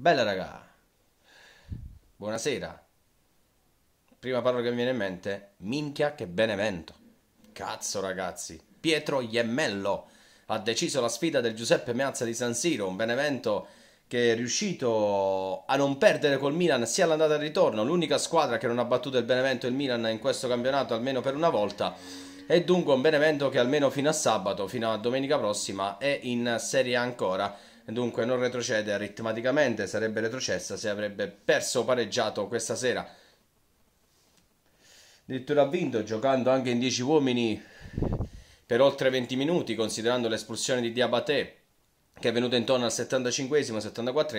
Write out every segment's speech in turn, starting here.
Bella raga, buonasera. Prima parola che mi viene in mente, minchia che Benevento. Cazzo ragazzi, Pietro Iemmello ha deciso la sfida del Giuseppe Meazza di San Siro, un Benevento che è riuscito a non perdere col Milan sia all'andata e al ritorno, l'unica squadra che non ha battuto il Benevento e il Milan in questo campionato almeno per una volta. E dunque un Benevento che almeno fino a sabato, fino a domenica prossima, è in Serie ancora dunque non retrocede aritmeticamente, sarebbe retrocessa se avrebbe perso o pareggiato questa sera. Addirittura ha vinto giocando anche in 10 uomini per oltre 20 minuti, considerando l'espulsione di Diabaté che è venuta intorno al 75 74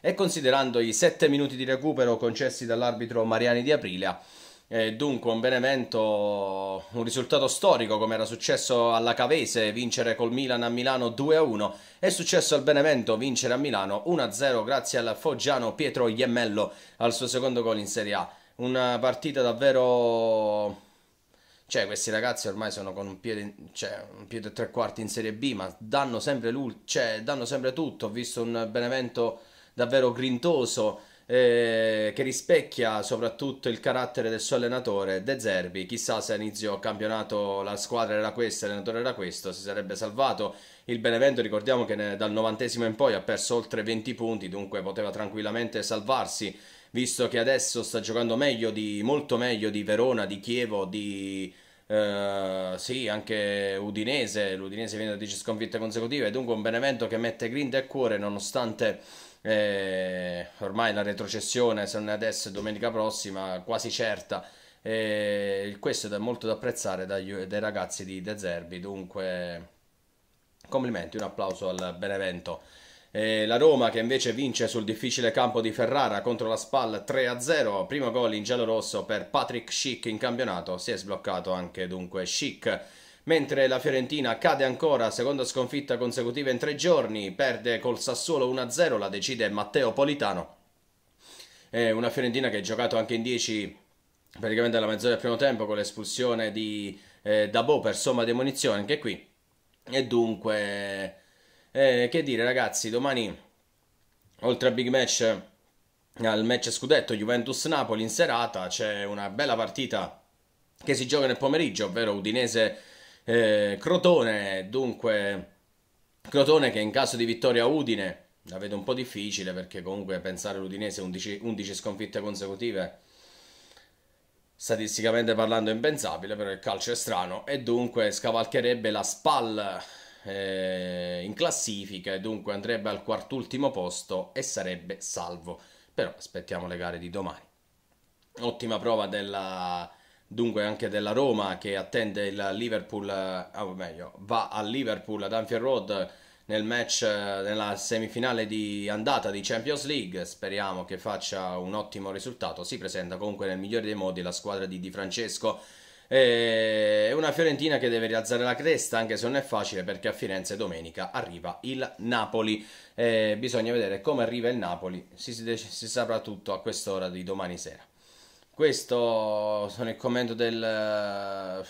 e considerando i 7 minuti di recupero concessi dall'arbitro Mariani di Aprilia eh, dunque, un Benevento, un risultato storico come era successo alla Cavese, vincere col Milan a Milano 2-1. È successo al Benevento vincere a Milano 1-0 grazie al foggiano Pietro Iemmello al suo secondo gol in Serie A. Una partita davvero... Cioè, questi ragazzi ormai sono con un piede, cioè, un piede e tre quarti in Serie B, ma danno sempre, cioè, danno sempre tutto. Ho visto un Benevento davvero grintoso eh, che rispecchia soprattutto il carattere del suo allenatore De Zerbi. Chissà se all'inizio campionato la squadra era questa, l'allenatore era questo, si sarebbe salvato. Il Benevento, ricordiamo che ne, dal novantesimo in poi ha perso oltre 20 punti, dunque poteva tranquillamente salvarsi, visto che adesso sta giocando meglio di, molto meglio di Verona, di Chievo, di... Uh, sì, anche Udinese. L'Udinese viene da 10 sconfitte consecutive. Dunque, un Benevento che mette grinta e cuore nonostante eh, ormai la retrocessione, se non è adesso, domenica prossima, quasi certa. Eh, questo è molto da apprezzare dai, dai ragazzi di De Zerbi. Dunque, complimenti, un applauso al Benevento. Eh, la Roma che invece vince sul difficile campo di Ferrara contro la Spal 3-0, primo gol in giallo rosso per Patrick Schick in campionato, si è sbloccato anche dunque Schick mentre la Fiorentina cade ancora, seconda sconfitta consecutiva in tre giorni, perde col Sassuolo 1-0, la decide Matteo Politano. È una Fiorentina che ha giocato anche in 10 praticamente alla mezz'ora del primo tempo con l'espulsione di eh, Dabo per somma di munizione, anche qui. E dunque, eh, che dire ragazzi, domani oltre a big match al match scudetto Juventus-Napoli in serata c'è una bella partita che si gioca nel pomeriggio, ovvero Udinese napoli eh, Crotone, dunque, Crotone che in caso di vittoria Udine, la vedo un po' difficile perché comunque pensare all'Udinese 11, 11 sconfitte consecutive statisticamente parlando è impensabile, però il calcio è strano e dunque scavalcherebbe la SPAL eh, in classifica e dunque andrebbe al quartultimo posto e sarebbe salvo. Però aspettiamo le gare di domani. Ottima prova della dunque anche della Roma che attende il Liverpool, eh, o oh, meglio, va al Liverpool ad Anfield Road nel match, eh, nella semifinale di andata di Champions League. Speriamo che faccia un ottimo risultato. Si presenta comunque nel migliore dei modi la squadra di Di Francesco. È una Fiorentina che deve rialzare la cresta, anche se non è facile, perché a Firenze domenica arriva il Napoli. Eh, bisogna vedere come arriva il Napoli. Si, si, si saprà tutto a quest'ora di domani sera. Questo sono il commento del, eh,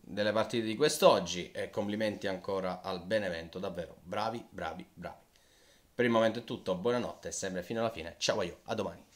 delle partite di quest'oggi e complimenti ancora al Benevento, davvero bravi, bravi, bravi. Per il momento è tutto, buonanotte, sempre fino alla fine, ciao a io, a domani.